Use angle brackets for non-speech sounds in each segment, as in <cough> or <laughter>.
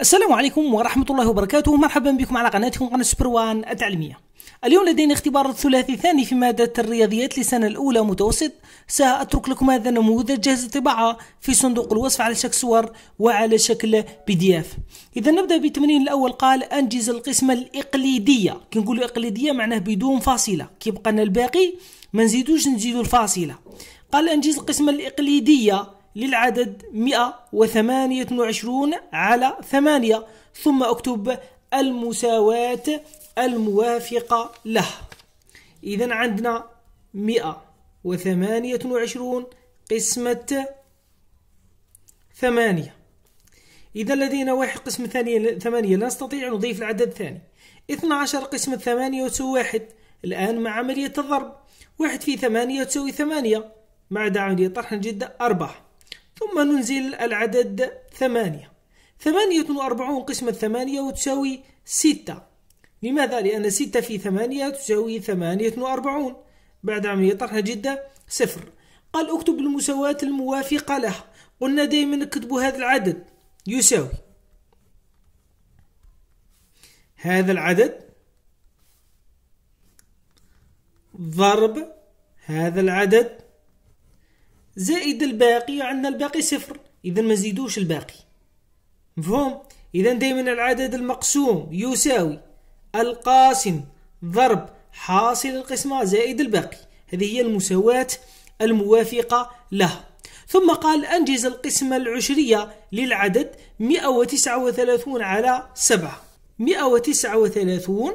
السلام عليكم ورحمة الله وبركاته مرحبا بكم على قناتكم قناة سبروان التعليمية اليوم لدينا اختبار الثلاثي الثاني في مادة الرياضيات للسنة الأولى متوسط سأترك لكم هذا النموذج جاهز الطباعة في صندوق الوصف على شكل صور وعلى شكل بي دي اف إذا نبدأ بالتمرين الأول قال أنجز القسمة الإقليدية كي نقول إقليدية معناه بدون فاصلة كيبقى لنا الباقي ما نزيدوش نزيدو الفاصلة قال أنجز القسمة الإقليدية للعدد 128 على 8 ثم أكتب المساواة الموافقة له إذا عندنا 128 قسمة 8 إذا لدينا واحد قسم ثانية ثمانية لا نستطيع أن نضيف العدد الثاني 12 قسمة ثمانية تساوي واحد الآن مع عملية الضرب واحد في ثمانية تساوي ثمانية مع عملية طرح الجدة أربعة ثم ننزل العدد ثمانية ثمانية وأربعون قسمة ثمانية وتساوي ستة لماذا؟ لأن ستة في ثمانية تساوي ثمانية وأربعون بعد عملية طرحها جدة صفر قال اكتب المساواة الموافقة لها قلنا دائما نكتب هذا العدد يساوي هذا العدد ضرب هذا العدد زائد الباقي عندنا الباقي صفر اذا ما زيدوش الباقي مفهوم اذا دائما العدد المقسوم يساوي القاسم ضرب حاصل القسمة زائد الباقي هذه هي المساواة الموافقة لها ثم قال أنجز القسمة العشرية للعدد 139 على 7 139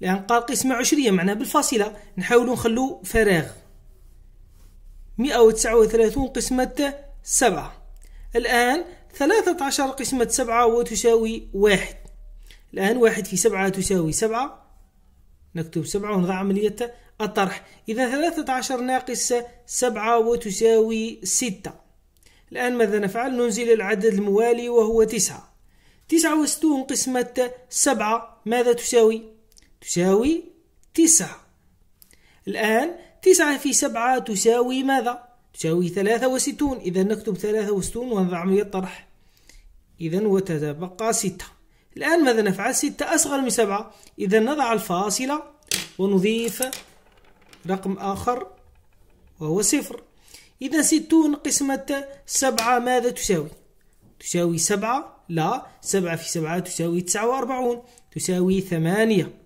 لأن قال قسمة عشرية معناها بالفاصلة نحاول نخلو فراغ 139 قسمة 7 الآن 13 قسمة 7 وتساوي واحد الآن واحد في سبعة تساوي سبعة نكتب سبعة ونضع عملية الطرح إذا 13 ناقص سبعة وتساوي ستة الآن ماذا نفعل ننزل العدد الموالي وهو تسعة تسعة وستون قسمة سبعة ماذا تساوي تساوي تسعة الآن تسعة في سبعة تساوي ماذا؟ تساوي ثلاثة وستون إذا نكتب ثلاثة وستون ونضع عملية طرح إذا وتتبقى ستة الآن ماذا نفعل؟ ستة أصغر من سبعة إذا نضع الفاصلة ونضيف رقم آخر وهو صفر إذا ستون قسمة سبعة ماذا تساوي؟ تساوي سبعة لا سبعة في سبعة تساوي تسعة وأربعون تساوي ثمانية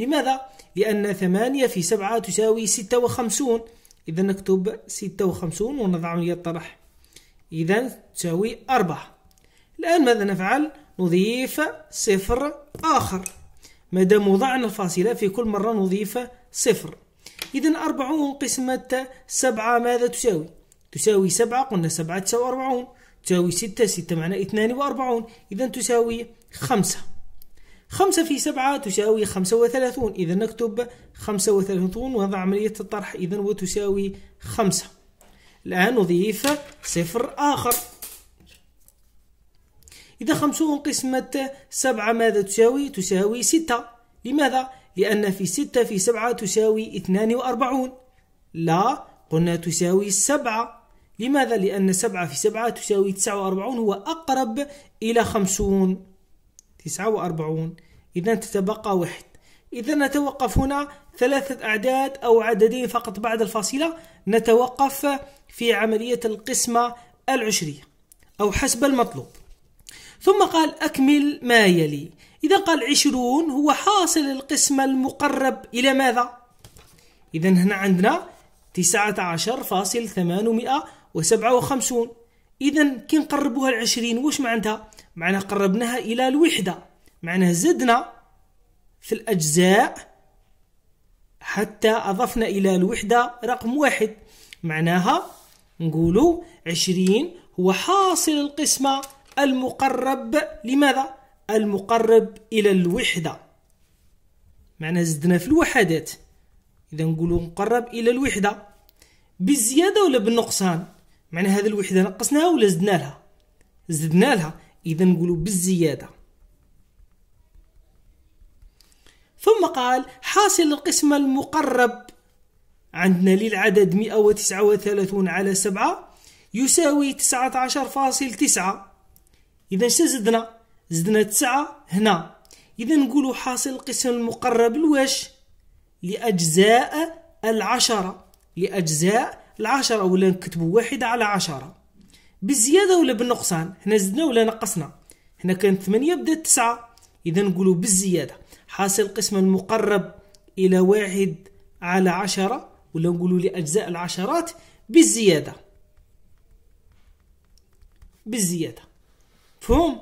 لماذا؟ لأن ثمانية في سبعة تساوي ستة وخمسون إذا نكتب ستة وخمسون ونضع عملية الطرح إذا تساوي أربعة الآن ماذا نفعل؟ نضيف صفر آخر مادام وضعنا الفاصلة في كل مرة نضيف صفر إذا أربعون قسمة سبعة ماذا تساوي؟ تساوي سبعة قلنا سبعة تساوي أربعون تساوي ستة ستة معنى اثنان وأربعون إذا تساوي خمسة خمسة في سبعة تساوي خمسة وثلاثون إذا نكتب خمسة وثلاثون وهذا عملية الطرح إذا وتساوي خمسة الآن نضيف صفر آخر إذا خمسون قسمة سبعة ماذا تساوي؟ تساوي ستة لماذا؟ لأن في ستة في سبعة تساوي اثنان وأربعون لا قلنا تساوي سبعة لماذا؟ لأن سبعة في سبعة تساوي تسعة وأربعون هو أقرب إلى خمسون 49 إذا تتبقى واحد إذا نتوقف هنا ثلاثة أعداد أو عددين فقط بعد الفاصلة نتوقف في عملية القسمة العشرية أو حسب المطلوب ثم قال أكمل ما يلي إذا قال عشرون هو حاصل القسمة المقرب إلى ماذا؟ إذا هنا عندنا تسعة عشر فاصل ثمانمائة وسبعة وخمسون إذا كي نقربوها العشرين وش معناتها؟ معناه قربناها إلى الوحدة معناه زدنا في الأجزاء حتى أضفنا إلى الوحدة رقم واحد معناها نقولوا عشرين هو حاصل القسمة المقرب لماذا؟ المقرب إلى الوحدة معناها زدنا في الوحدات إذا نقولوا مقرب إلى الوحدة بالزيادة ولا بالنقصان؟ معنى هذه الوحدة نقصناها ولا زدنا لها؟ زدنا لها إذا نقولوا بالزيادة ثم قال حاصل القسمة المقرب عندنا للعدد 139 على 7 يساوي 19.9 إذا زدنا زدنا 9 هنا إذا نقولوا حاصل القسم المقرب لواش لأجزاء العشرة لأجزاء العشرة ولا نكتبوا واحدة على عشرة بالزياده ولا بالنقصان هنا زدنا ولا نقصنا هنا كانت 8 بدات 9 اذا نقولوا بالزياده حاصل القسم المقرب الى واحد على عشرة ولا نقولوا لاجزاء العشرات بالزياده بالزياده فهم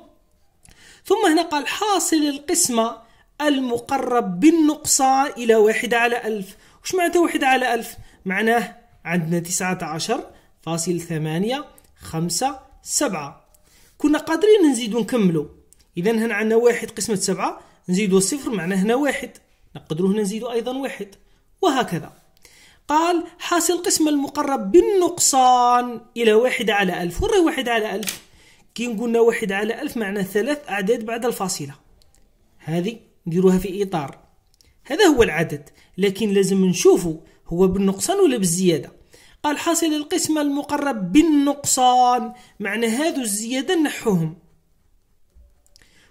ثم هنا قال حاصل القسمه المقرب بالنقصان إلى واحد على ألف وش معناته واحد على ألف؟ معناه عندنا تسعة عشر فاصل ثمانية خمسة سبعة كنا قادرين نزيدو نكملو إذا هنا عندنا واحد قسمة سبعة نزيدو صفر معناه هنا واحد نقدرو هنا نزيدو أيضا واحد وهكذا قال حاصل قسم المقرب بالنقصان إلى واحد على ألف وين واحد على ألف كي قلنا واحد على ألف معناه ثلاث أعداد بعد الفاصلة هذه نديروها في إطار هذا هو العدد لكن لازم نشوفه هو بالنقصان ولا بالزيادة قال حاصل القسمة المقرب بالنقصان معنى هذو الزيادة نحوهم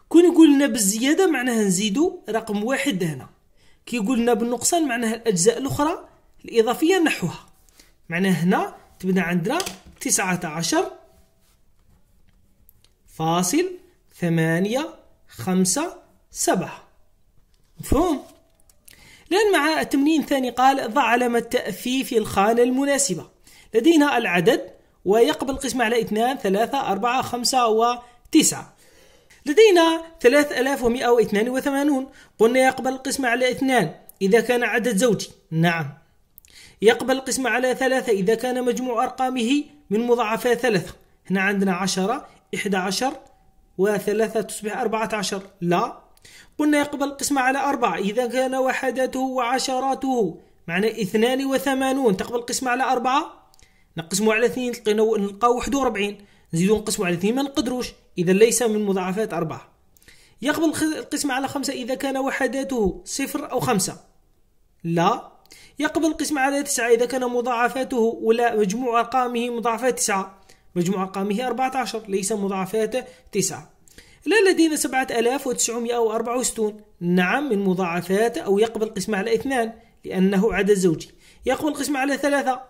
كون يقول بالزيادة معناها نزيدو رقم واحد هنا كي يقول بالنقصان معناها الأجزاء الأخرى الإضافية نحوها معناها هنا تبدا عندنا تسعة عشر فاصل ثمانية خمسة سبعة مفهوم؟ لأن مع التمرين الثاني قال ضع علامة في في الخانة المناسبة لدينا العدد ويقبل القسمة على 2 3 4 5 و9 لدينا 3182 قلنا يقبل القسمة على 2 إذا كان عدد زوجي نعم يقبل القسمة على 3 إذا كان مجموع أرقامه من مضاعفة 3 هنا عندنا 10 11 و3 تصبح 14 لا قلنا يقبل القسمة على أربعة إذا كان وحداته وعشراته معنى اثنان وثمانون تقبل القسمة على أربعة نقسمه على اثنين نلقاو واحد وربعين نزيدو نقسمو على اثنين ما نقدروش إذا ليس من مضاعفات أربعة يقبل القسمة على خمسة إذا كان وحداته صفر أو خمسة لا يقبل القسمة على تسعة إذا كان مضاعفاته ولا مجموع أرقامه مضاعفات تسعة مجموع أرقامه عشر ليس مضاعفات تسعة لا لدينا 7964 نعم من مضاعفات أو يقبل قسمة على اثنان لأنه عدد زوجي يقبل قسمة على ثلاثة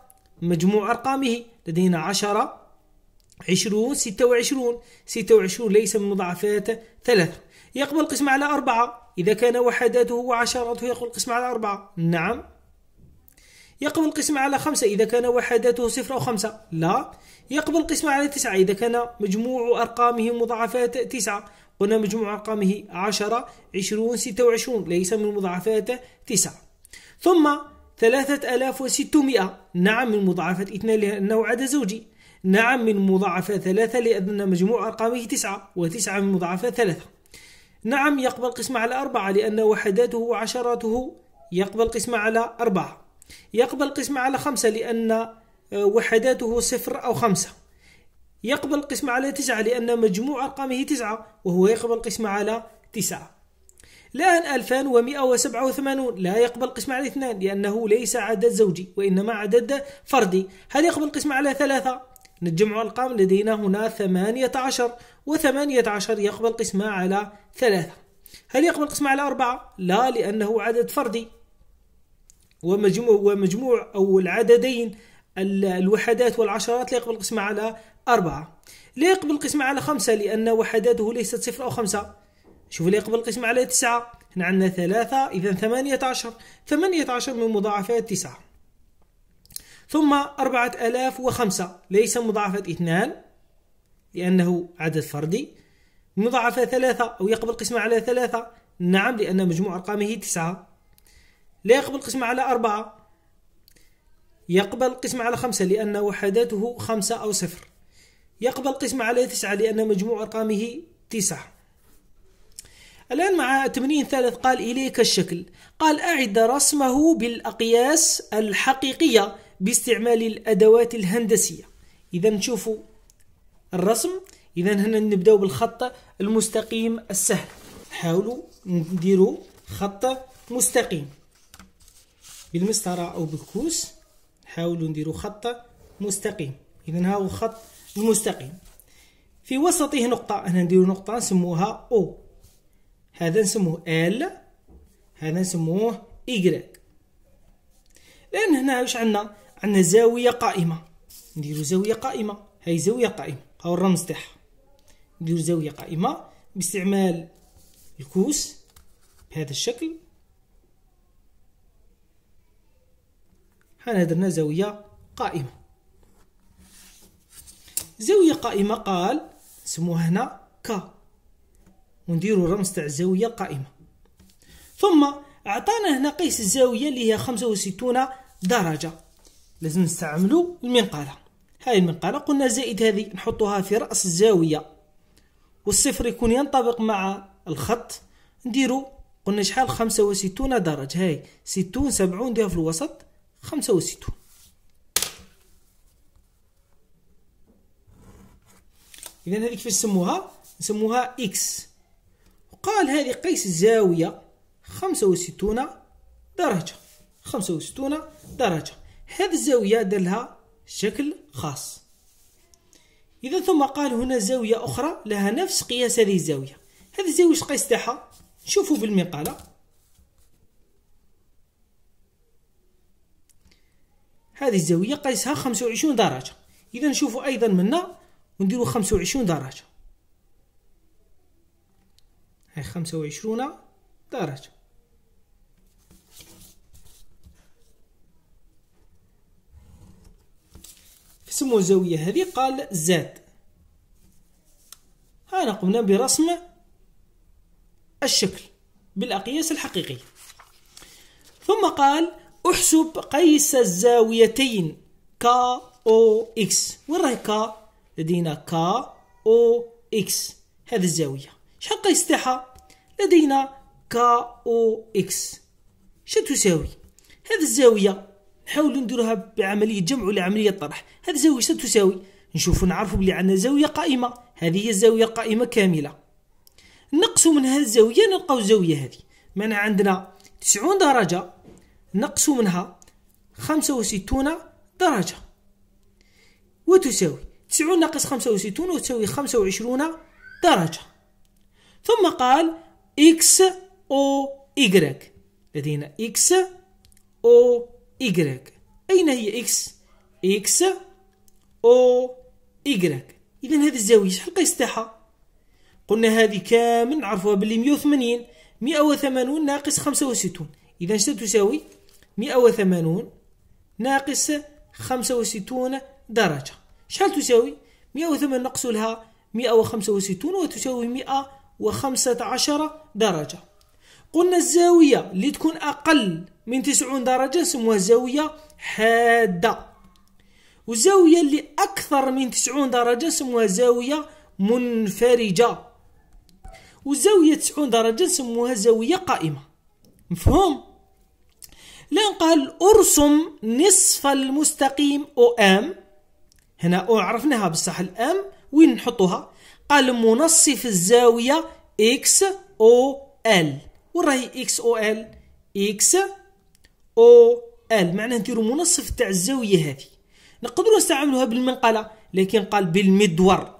مجموع أرقامه لدينا 10 20 26 26 ليس من مضاعفات ثلاثة يقبل قسمة على أربعة إذا كان وحداته وعشراته يقبل قسمة على أربعة نعم يقبل قسمة على خمسة إذا كان وحداته صفر أو خمسة لا يقبل قسمة على تسعة إذا كان مجموع أرقامه مضاعفات تسعة قلنا مجموع أرقامه عشرة عشرون ستة وعشرون ليس من مضاعفات تسعة ثم ثلاثة آلاف وستمائة نعم من مضاعفة اثنان لأنه عدد زوجي نعم من مضاعفة ثلاثة لأن مجموع أرقامه تسعة وتسعة من مضاعفة ثلاثة نعم يقبل قسمة على أربعة لأن وحداته وعشراته يقبل قسمة على أربعة يقبل قسمة على خمسة لأن آه، وحداته صفر أو خمسة يقبل القسمة على تسعة لأن مجموع أرقامه تسعة وهو يقبل القسمة على تسعة الآن 2187 لا يقبل القسمة على اثنان لأنه ليس عدد زوجي وإنما عدد فردي هل يقبل القسمة على ثلاثة؟ نجمع الأرقام لدينا هنا 18 و18 يقبل القسمة على ثلاثة هل يقبل القسمة على أربعة؟ لا لأنه عدد فردي ومجموع, ومجموع أو العددين الوحدات والعشرات لا يقبل القسمة على أربعة لا يقبل القسمة على خمسة لأن وحداته ليست صفر أو خمسة شوف لا يقبل القسمة على تسعة هنا عندنا ثلاثة إذا ثمانية عشر ثمانية عشر من مضاعفات تسعة ثم أربعة ألاف وخمسة ليس مضاعفة اثنان لأنه عدد فردي مضاعفة ثلاثة أو يقبل القسمة على ثلاثة نعم لأن مجموع أرقامه تسعة لا يقبل القسمة على أربعة يقبل القسمة على خمسة لأن وحداته خمسة أو صفر يقبل القسمة على تسعة لأن مجموع أرقامه تسعة الآن مع تمرين ثالث قال إليك الشكل قال أعد رسمه بالأقياس الحقيقية باستعمال الأدوات الهندسية إذا نشوفوا الرسم إذا هنا نبدأ بالخط المستقيم السهل حاولوا نديروا خط مستقيم بالمسطرة أو بالكوس حاولوا نديروا خط مستقيم اذا ها هو خط المستقيم في وسطه نقطة هنا نديرو نقطة نسموها او هذا نسموه ال هذا نسموه ايكغيك لأن هنا واش عندنا عندنا زاوية قائمة نديرو زاوية قائمة هاي زاوية قائمة هاو الرمز تاعها نديرو زاوية قائمة باستعمال الكوس بهذا الشكل حنا درنا زاوية قائمة زاوية قائمة قال نسموها هنا ك ونديرو رمز تاع الزاوية قائمة ثم أعطانا هنا قيس الزاوية اللي هي خمسة وستون درجة لازم نستعملو المنقالة هاي المنقالة قلنا زائد هذه نحطوها في رأس الزاوية والصفر يكون ينطبق مع الخط نديرو قلنا شحال خمسة وستون درجة هاي ستون سبعون ديها في الوسط خمسة وستون إذا هذه كيفاش نسموها نسموها إكس وقال هذه قيس الزاوية خمسة وستون درجة خمسة وستون درجة هذه الزاوية دار لها شكل خاص إذا ثم قال هنا زاوية أخرى لها نفس قياس هذه الزاوية هذه الزاوية قيس تاعها نشوفوا بالمقالة هذه الزاويه قيسها 25 درجه اذا نشوفوا ايضا منا ونديروا 25 درجه هاي 25 درجه سموا الزاويه هذه قال زاد هنا قمنا برسم الشكل بالاقياس الحقيقيه ثم قال احسب قيس الزاويتين ك او اكس وين راهي ك لدينا ك او اكس هذه الزاويه شحال قيس تاعها لدينا ك او اكس شتساوي هذه الزاويه نحاول نديروها بعمليه جمع ولا عمليه طرح هذه الزاويه شتساوي نشوفوا نعرفوا بلي عندنا زاويه قائمه هذه هي الزاويه القائمه كامله نقصوا من هذه الزاويه نلقاو الزاويه هذه معنا عندنا 90 درجه نقص منها خمسة وستون درجة وتساوي تسعون ناقص خمسة وستون وتساوي خمسة وعشرون درجة ثم قال إكس أو إيكغيك لدينا إكس أو إيكغيك أين هي إكس؟ إكس أو إيكغيك إذا هذه الزاوية شحال قيس تاعها؟ قلنا هذه كامل نعرفوها بلي مية باللي 180 180 ناقص خمسة 65 إذا شتا تساوي؟ 180 ناقص 65 درجة شحال تساوي 180 نقص لها 165 وتساوي 115 درجة قلنا الزاوية اللي تكون أقل من 90 درجة سموها زاوية حادة والزاوية اللي أكثر من 90 درجة سموها زاوية منفرجة والزاوية 90 درجة سموها زاوية قائمة مفهوم؟ لان قال ارسم نصف المستقيم او ام هنا او عرفناها بصح الام وين نحطوها قال منصف الزاوية اكس او ال وراهي اكس او ال اكس او ال معناه نديرو منصف تاع الزاوية هذه نقدروا نستعملوها بالمنقلة لكن قال بالمدور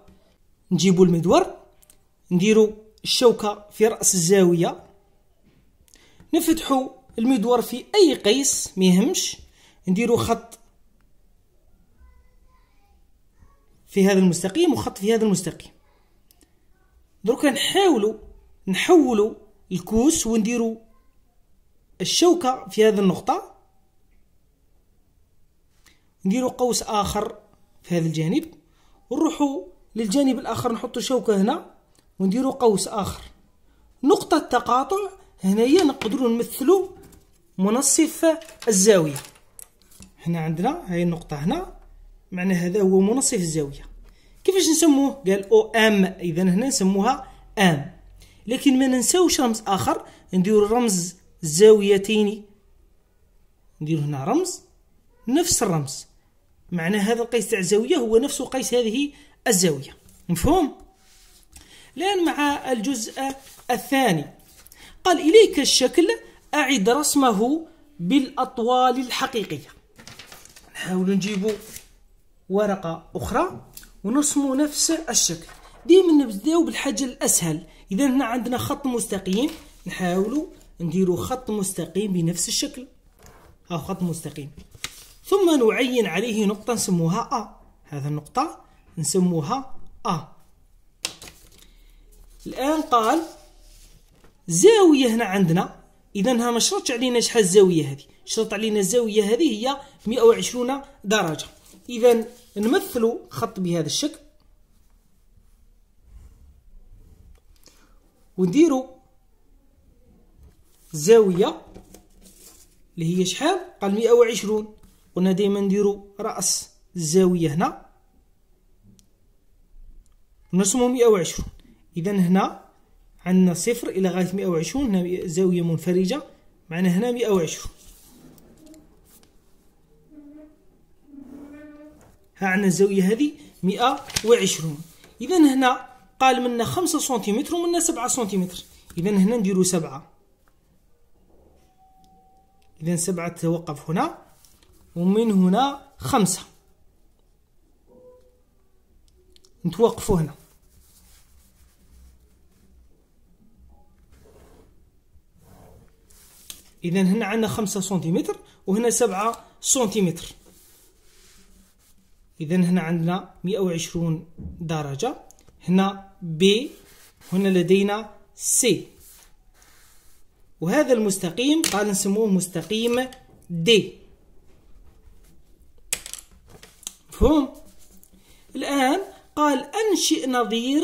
نجيبو المدور نديرو الشوكة في رأس الزاوية نفتحو المدور في اي قيس ميهمش نديرو خط في هذا المستقيم وخط في هذا المستقيم دروك نحاولوا نحولوا الكوس ونديروا الشوكة في هذه النقطة نديروا قوس آخر في هذا الجانب ونروحوا للجانب الآخر نحطوا شوكة هنا ونديروا قوس آخر نقطة تقاطع هنايا نقدروا نمثلوا منصف الزاوية هنا عندنا هاي النقطة هنا معنى هذا هو منصف الزاوية كيفاش نسموه قال او ام اذا هنا نسموها ام لكن ما ننساوش رمز اخر ندير رمز زاويتين ندير هنا رمز نفس الرمز معنى هذا القيس تاع الزاوية هو نفس قيس هذه الزاوية مفهوم الآن مع الجزء الثاني قال إليك الشكل أعد رسمه بالأطوال الحقيقية نحاول نجيب ورقة أخرى ونرسم نفس الشكل ديما نبداو بالحاجة الأسهل إذا هنا عندنا خط مستقيم نحاول نديرو خط مستقيم بنفس الشكل أو خط مستقيم ثم نعين عليه نقطة نسموها أ هذا النقطة نسموها أ الآن قال زاوية هنا عندنا اذا ها ما شرطش علينا شحال الزاويه هذه شرط علينا الزاويه هذه هي 120 درجه اذا نمثلوا خط بهذا الشكل ونديروا زاويه اللي هي شحال قال 120 قلنا دائما نديروا راس الزاويه هنا ميه 120 اذا هنا عندنا صفر إلى غاية 120 هنا زاوية منفرجة معنا هنا 120 ها عندنا الزاوية هذه 120 إذا هنا قال منا 5 سنتيمتر ومنا 7 سنتيمتر إذا هنا نديرو 7 إذا 7 توقف هنا ومن هنا 5 نتوقفوا هنا اذا هنا عندنا 5 سنتيمتر وهنا 7 سنتيمتر اذا هنا عندنا 120 درجه هنا بي هنا لدينا سي وهذا المستقيم قال نسموه مستقيم دي مفهوم الآن قال أنشئ نظير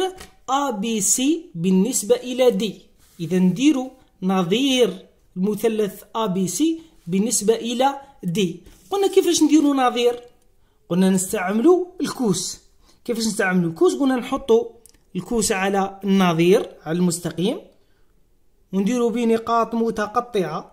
ABC بالنسبة إلى دي إذا نديروا نظير المثلث أ بي سي بالنسبة إلى دي قلنا كيفاش نديرو نظير قلنا نستعملو الكوس كيفاش نستعملو الكوس قلنا نحطو الكوس على النظير على المستقيم ونديرو به نقاط متقطعة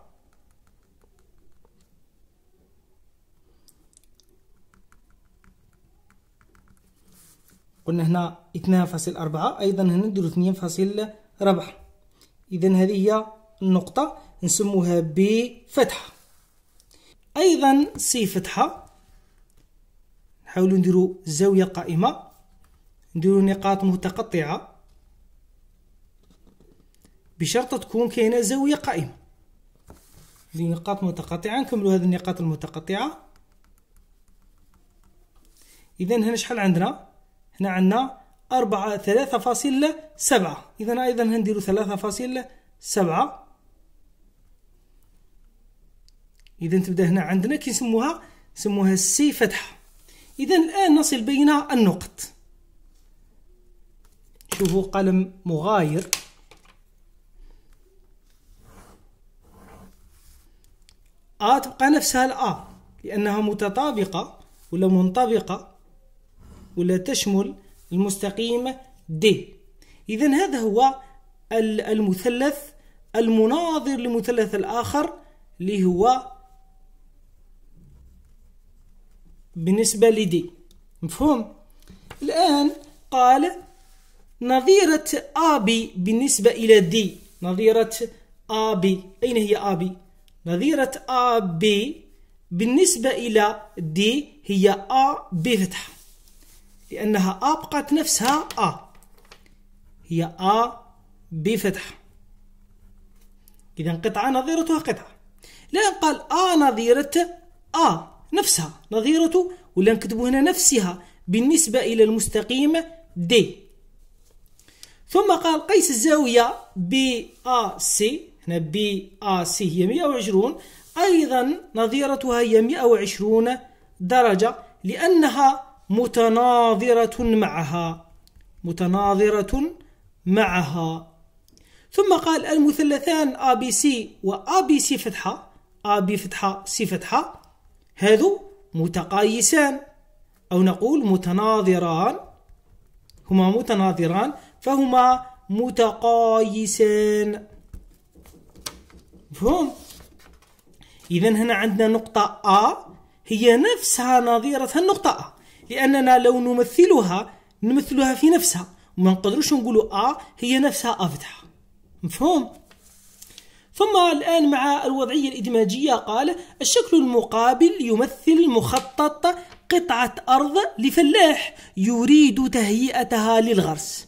قلنا هنا اثنان فاصل أربعة أيضا هنا نديرو اثنين فاصل ربعة إذا هذه هي النقطة نسموها فتحة أيضا سي فتحة نحاولو نديرو زاوية قائمة نديرو نقاط متقطعة بشرط تكون كاينة زاوية قائمة دي نقاط متقطعة نكملو هذه النقاط المتقطعة إذا هنا شحال عندنا هنا عندنا أربعة ثلاثة فاصلة سبعة إذا أيضا هنديرو ثلاثة فاصلة سبعة اذا تبدا هنا عندنا كيسموها سموها سي فتحه اذا الان نصل بين النقط شوفوا قلم مغاير ا تبقى نفسها الا لانها متطابقه ولا منطبقه ولا تشمل المستقيم دي اذا هذا هو المثلث المناظر للمثلث الاخر اللي هو بالنسبة لدي مفهوم الآن قال نظيرة أبي بالنسبة إلى دي نظيرة أبي أين هي أبي نظيرة أبي بالنسبة إلى دي هي أ بفتحة لأنها أ بقات نفسها أ هي أ بفتحة إذا قطعة نظيرتها قطعة لا قال أ نظيرة أ نفسها نظيرة ولا نكتبوا هنا نفسها بالنسبة إلى المستقيم دي ثم قال قيس الزاوية بي آ سي هنا بي آ سي هي 120 أيضا نظيرتها هي 120 درجة لأنها متناظرة معها متناظرة معها ثم قال المثلثان ABC و ABC فتحة AB فتحة C فتحة هذو متقايسان أو نقول متناظران هما متناظران فهما متقايسان مفهوم إذا هنا عندنا نقطة أ هي نفسها نظيرة النقطة أ لأننا لو نمثلها نمثلها في نفسها وما نقدروش نقولوا أ هي نفسها A فتحة مفهوم ثم الآن مع الوضعية الإدماجية قال الشكل المقابل يمثل مخطط قطعة أرض لفلاح يريد تهيئتها للغرس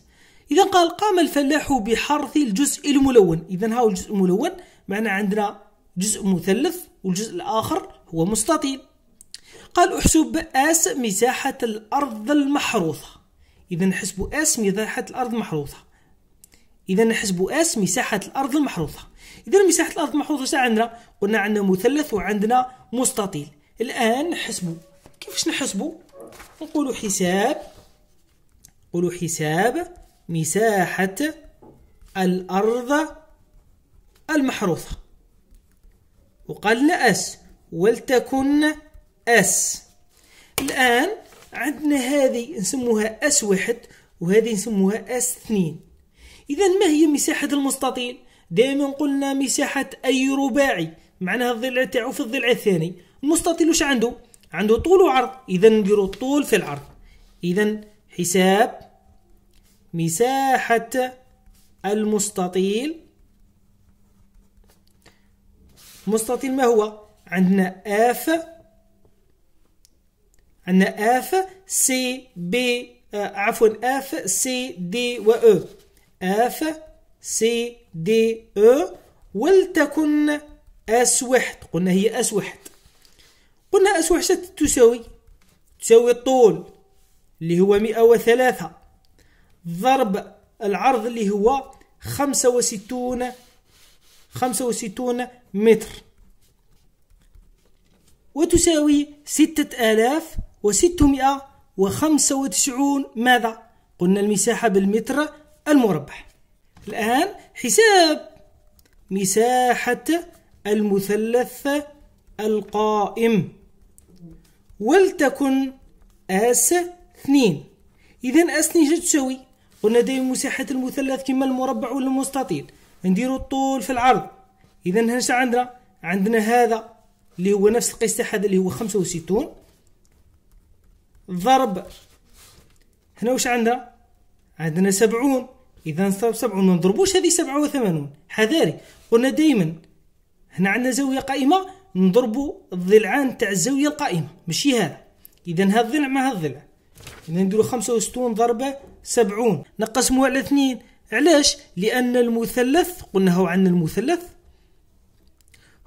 إذا قال قام الفلاح بحرث الجزء الملون إذا هو الجزء الملون معنا عندنا جزء مثلث والجزء الآخر هو مستطيل قال احسب اس مساحة الأرض المحروثة إذا حسب اس مساحة الأرض المحروثة اذا نحسبوا اس مساحه الارض المحروثه اذا مساحه الارض المحروثه شنو عندنا قلنا عندنا مثلث وعندنا مستطيل الان نحسبوا كيفاش نحسبوا نقولوا حساب نقولوا حساب مساحه الارض المحروثه وقالنا اس ولتكن اس الان عندنا هذه نسموها اس واحد وهذه نسموها اس اثنين إذا ما هي مساحة المستطيل؟ دائما قلنا مساحة أي رباعي معناها الضلع تاعو في الضلع الثاني المستطيل واش عنده؟ عنده طول وعرض إذا نديرو الطول في العرض إذا حساب مساحة المستطيل مستطيل ما هو؟ عندنا اف عندنا اف سي بي آه، عفوا اف سي دي و او اف سي دي او ولتكن اس واحد قلنا هي اس واحد قلنا اس واحد تساوي تساوي الطول اللي هو مئة وثلاثة ضرب العرض اللي هو خمسة خمسة وستون متر وتساوي وتسعون ماذا؟ قلنا المساحة بالمتر المربع الآن حساب مساحة المثلث القائم ولتكن اس اثنين إذا اس اثنين تساوي قلنا دايما مساحة المثلث كما المربع ولا المستطيل نديرو الطول في العرض إذا هنا عندنا عندنا هذا اللي هو نفس القيس تاع هذا اللي هو خمسة وستون ضرب هنا واش عندنا عندنا سبعون إذا سبعون ما نضربوش هذه سبعة وثمانون حذاري قلنا دايما هنا عندنا زاوية قائمة نضربوا الضلعان تاع الزاوية القائمة ماشي هذا إذا هذا الضلع مع هذا الضلع إذا نديرو خمسة وستون ضربة سبعون نقسموها على اثنين علاش لأن المثلث قلنا هو عندنا المثلث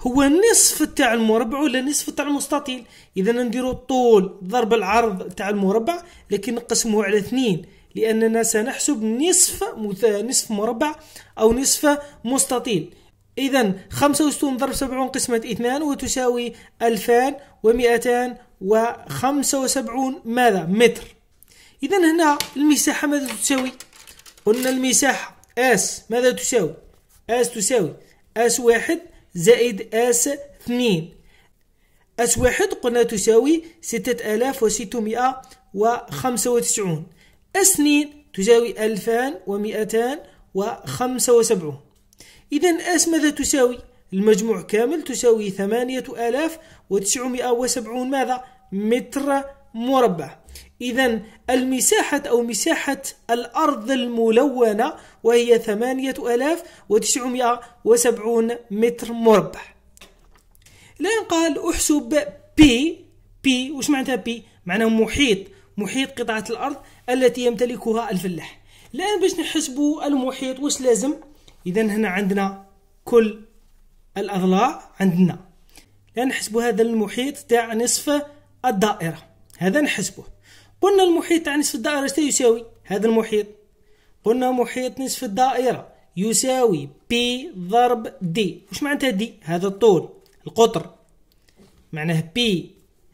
هو نصف تاع المربع ولا نصف تاع المستطيل اذا نديرو الطول ضرب العرض تاع المربع لكن نقسموه على اثنين لأننا سنحسب نصف نصف مربع أو نصف مستطيل إذا خمسة 65 ضرب سبعون قسمة اثنان وتساوي ألفان 2275 ماذا؟ متر إذا هنا المساحة ماذا تساوي؟ قلنا المساحة اس ماذا تساوي؟ اس تساوي اس واحد زائد اس اثنين اس واحد قلنا تساوي ستة آلاف وستمائة وخمسة وتسعون السنين تساوي 2275 إذا أس ماذا تساوي؟ المجموع كامل تساوي 8970 ماذا؟ متر مربع إذا المساحة أو مساحة الأرض الملونة وهي 8970 متر مربع الآن قال أحسب بي بي وش معناتها بي؟ معناها محيط محيط قطعة الأرض التي يمتلكها الفلاح الآن باش نحسبوا المحيط واش لازم إذا هنا عندنا كل الأضلاع عندنا الآن نحسبوا هذا المحيط تاع نصف الدائرة هذا نحسبه قلنا المحيط تاع نصف الدائرة اش يساوي هذا المحيط قلنا محيط نصف الدائرة يساوي بي ضرب دي وش معناتها دي هذا الطول القطر معناه بي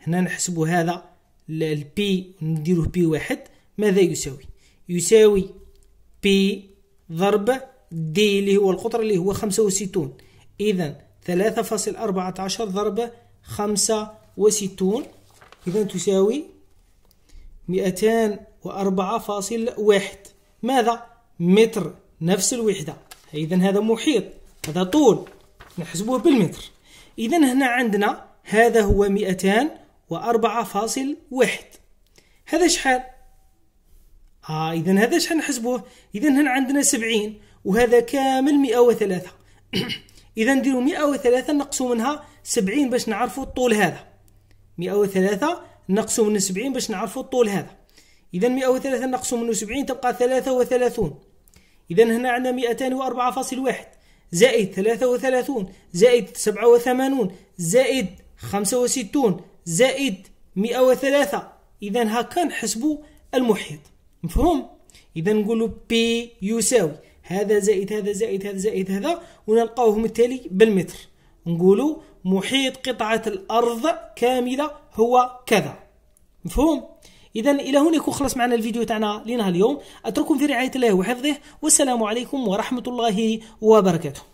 هنا نحسبوا هذا البي نديروه بي واحد ماذا يساوي يساوي بي ضرب دي اللي هو القطر اللي هو خمسة وستون إذا ثلاثة فاصل أربعة عشر ضرب خمسة وستون إذا تساوي مئتان وأربعة فاصل واحد ماذا؟ متر نفس الوحدة إذا هذا محيط هذا طول نحسبوه بالمتر إذا هنا عندنا هذا هو مئتان وأربعة فاصل واحد هذا شحال؟ آه إذا هذا شحال نحسبوه؟ إذا هنا عندنا سبعين وهذا كامل مئة وثلاثة <coughs> إذا نديرو مئة وثلاثة نقصو منها سبعين باش نعرفو الطول هذا مئة وثلاثة نقصو من سبعين باش نعرفو الطول هذا إذا مئة وثلاثة نقصو منه سبعين تبقى ثلاثة وثلاثون إذا هنا عندنا مئتان وأربعة فاصل واحد زائد ثلاثة وثلاثون زائد سبعة وثمانون زائد خمسة وستون زائد 103 اذا هكا نحسبوا المحيط مفهوم اذا نقولوا بي يساوي هذا زائد هذا زائد هذا زائد هذا ونلقاوهم التالي بالمتر نقولوا محيط قطعة الأرض كاملة هو كذا مفهوم؟ إذا إلى هنا يكون خلص معنا الفيديو تاعنا لنهار اليوم أترككم في رعاية الله وحفظه والسلام عليكم ورحمة الله وبركاته